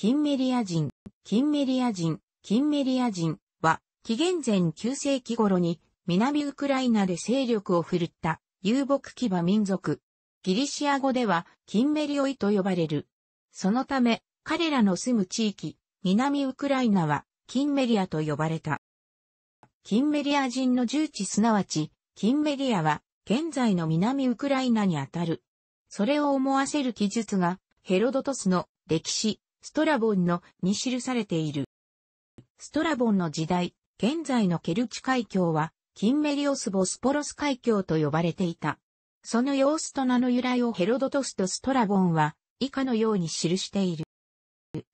キンメリア人、キンメリア人、キンメリア人は、紀元前9世紀頃に、南ウクライナで勢力を振るった遊牧騎馬民族。ギリシア語では、キンメリオイと呼ばれる。そのため、彼らの住む地域、南ウクライナは、キンメリアと呼ばれた。キンメリア人の住地すなわち、キンメリアは、現在の南ウクライナにあたる。それを思わせる記述が、ヘロドトスの歴史、ストラボンのに記されている。ストラボンの時代、現在のケルチ海峡は、キンメリオス・ボスポロス海峡と呼ばれていた。その様子と名の由来をヘロドトスとストラボンは、以下のように記している。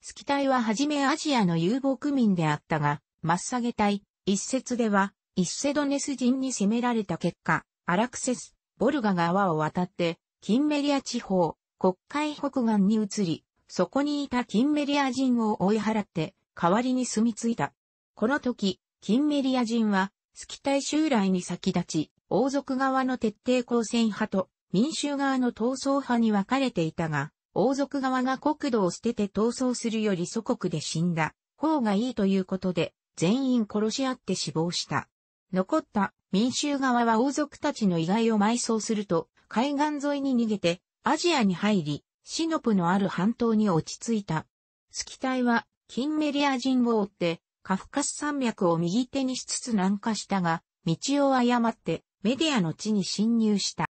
スキ隊ははじめアジアの遊牧民であったが、マッサゲ隊、一説では、イッセドネス人に攻められた結果、アラクセス、ボルガ川を渡って、キンメリア地方、国会北岸に移り、そこにいたキンメリア人を追い払って、代わりに住み着いた。この時、キンメリア人は、スキタイ襲来に先立ち、王族側の徹底抗戦派と民衆側の闘争派に分かれていたが、王族側が国土を捨てて闘争するより祖国で死んだ方がいいということで、全員殺し合って死亡した。残った民衆側は王族たちの遺骸を埋葬すると、海岸沿いに逃げて、アジアに入り、シノプのある半島に落ち着いた。スキ隊は、キンメリア人を追って、カフカス山脈を右手にしつつ南下したが、道を誤って、メディアの地に侵入した。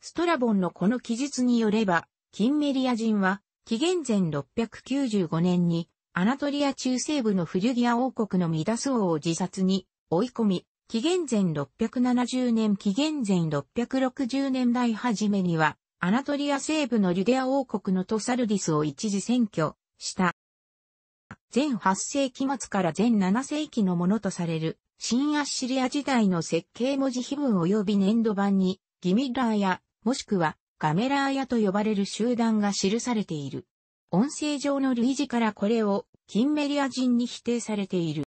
ストラボンのこの記述によれば、キンメリア人は、紀元前695年に、アナトリア中西部のフリュギア王国のミダス王を自殺に追い込み、紀元前670年紀元前660年代初めには、アナトリア西部のリュデア王国のトサルディスを一時占拠した。全8世紀末から全7世紀のものとされる、新アッシリア時代の設計文字碑文及び粘土版に、ギミラーや、もしくはガメラーヤと呼ばれる集団が記されている。音声上の類似からこれを、キンメリア人に否定されている。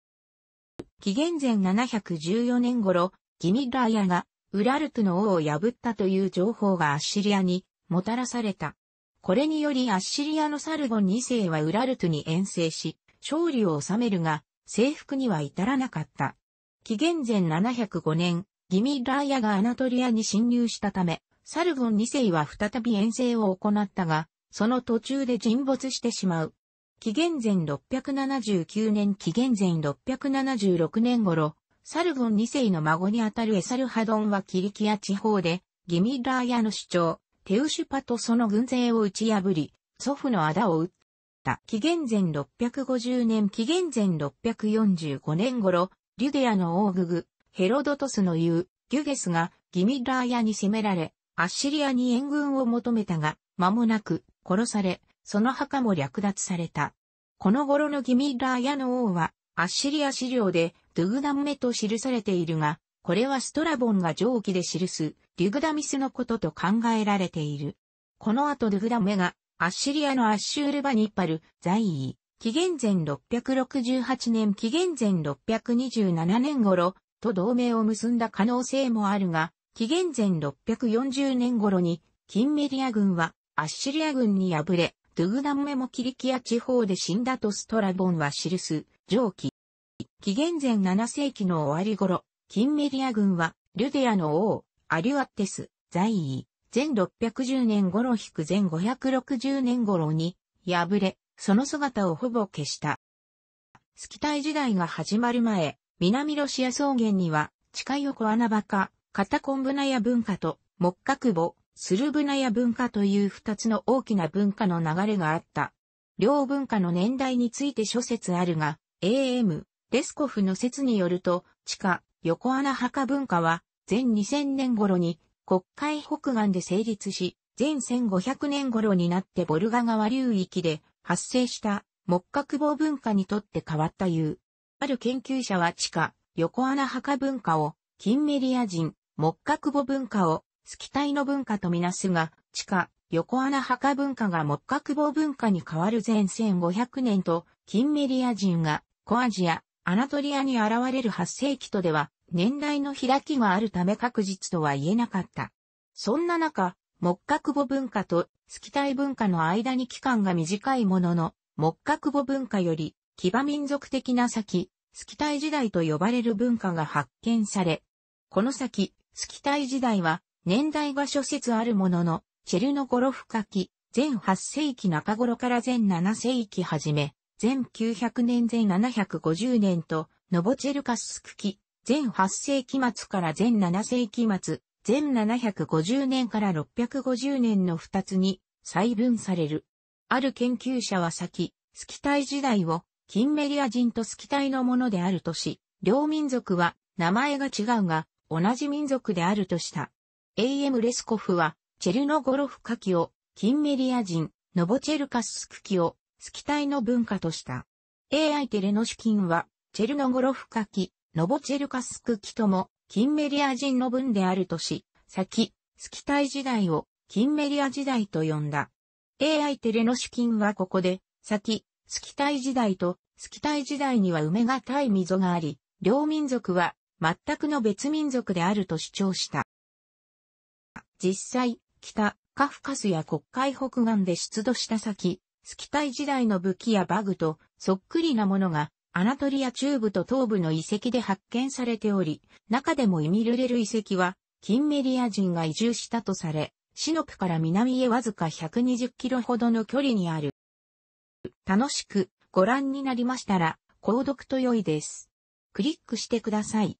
紀元前714年頃、ギミラーヤが、ウラルトの王を破ったという情報がアッシリアにもたらされた。これによりアッシリアのサルゴン2世はウラルトに遠征し、勝利を収めるが、征服には至らなかった。紀元前705年、ギミラーヤがアナトリアに侵入したため、サルゴン2世は再び遠征を行ったが、その途中で沈没してしまう。紀元前679年紀元前676年頃、サルゴン2世の孫にあたるエサルハドンはキリキア地方で、ギミラーヤの主張、テウシュパとその軍勢を打ち破り、祖父の仇を打った。紀元前650年紀元前645年頃、リュデアの王ググ、ヘロドトスの言う、ギュゲスがギミラーヤに攻められ、アッシリアに援軍を求めたが、間もなく殺され、その墓も略奪された。この頃のギミラーヤの王は、アッシリア資料でドゥグダムメと記されているが、これはストラボンが上記で記す、リュグダミスのことと考えられている。この後ルグダメが、アッシリアのアッシュールバニッパル、在位、紀元前668年紀元前627年頃、と同盟を結んだ可能性もあるが、紀元前640年頃に、キンメリア軍は、アッシリア軍に敗れ、ドゥグダムメもキリキア地方で死んだとストラボンは記す、上記。紀元前7世紀の終わり頃、金メディア軍は、ルデアの王、アリュアッテス、在位、前610年頃引く前560年頃に、敗れ、その姿をほぼ消した。スキタイ時代が始まる前、南ロシア草原には、近横穴場か、カタコンブナヤ文化と、木角母、スルブナヤ文化という二つの大きな文化の流れがあった。両文化の年代について諸説あるが、AM、レスコフの説によると、地下、横穴墓文化は、前2000年頃に国会北岸で成立し、前1500年頃になってボルガ川流域で発生した木格棒文化にとって変わったいう。ある研究者は地下、横穴墓文化を、金メリア人、木格棒文化を、スキタイの文化とみなすが、地下、横穴墓文化が木格棒文化に変わる前1500年と、金メリア人が、コアジア、アナトリアに現れる8世紀とでは、年代の開きがあるため確実とは言えなかった。そんな中、木格母文化とスキタイ文化の間に期間が短いものの、木格母文化より、騎馬民族的な先、スキタイ時代と呼ばれる文化が発見され、この先、スキタイ時代は、年代が諸説あるものの、チェルノゴロフカキ、全8世紀中頃から全7世紀はじめ、全9 0 0年前750年と、ノボチェルカススクキ、全8世紀末から全7世紀末、全750年から650年の2つに細分される。ある研究者は先、スキタイ時代を、キンメリア人とスキタイのものであるとし、両民族は名前が違うが、同じ民族であるとした。A.M. レスコフは、チェルノゴロフカキを、キンメリア人、ノボチェルカススクキを、ス体の文化とした。AI テレノシキンは、チェルノゴロフカキ、ノボチェルカスクキとも、キンメリア人の文であるとし、先、スキタイ時代を、キンメリア時代と呼んだ。AI テレノシキンはここで、先、スキタイ時代と、スキタイ時代には埋めがたい溝があり、両民族は、全くの別民族であると主張した。実際、北、カフカスや国会北岸で出土した先、スキタイ時代の武器やバグとそっくりなものがアナトリア中部と東部の遺跡で発見されており、中でもイミルレル遺跡は、キンメリア人が移住したとされ、シノプから南へわずか120キロほどの距離にある。楽しくご覧になりましたら、購読と良いです。クリックしてください。